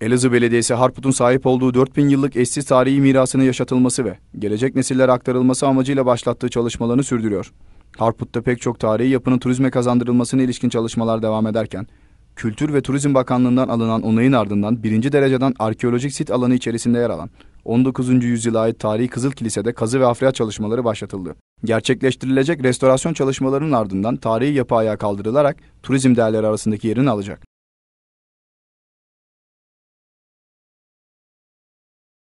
Elazığ Belediyesi Harput'un sahip olduğu 4000 yıllık eşsiz tarihi mirasını yaşatılması ve gelecek nesillere aktarılması amacıyla başlattığı çalışmalarını sürdürüyor. Harput'ta pek çok tarihi yapının turizme kazandırılmasına ilişkin çalışmalar devam ederken, Kültür ve Turizm Bakanlığı'ndan alınan onayın ardından birinci dereceden arkeolojik sit alanı içerisinde yer alan 19. yüzyıla ait tarihi Kızıl Kilise'de kazı ve afriyat çalışmaları başlatıldı. Gerçekleştirilecek restorasyon çalışmalarının ardından tarihi yapı ayağa kaldırılarak turizm değerleri arasındaki yerini alacak.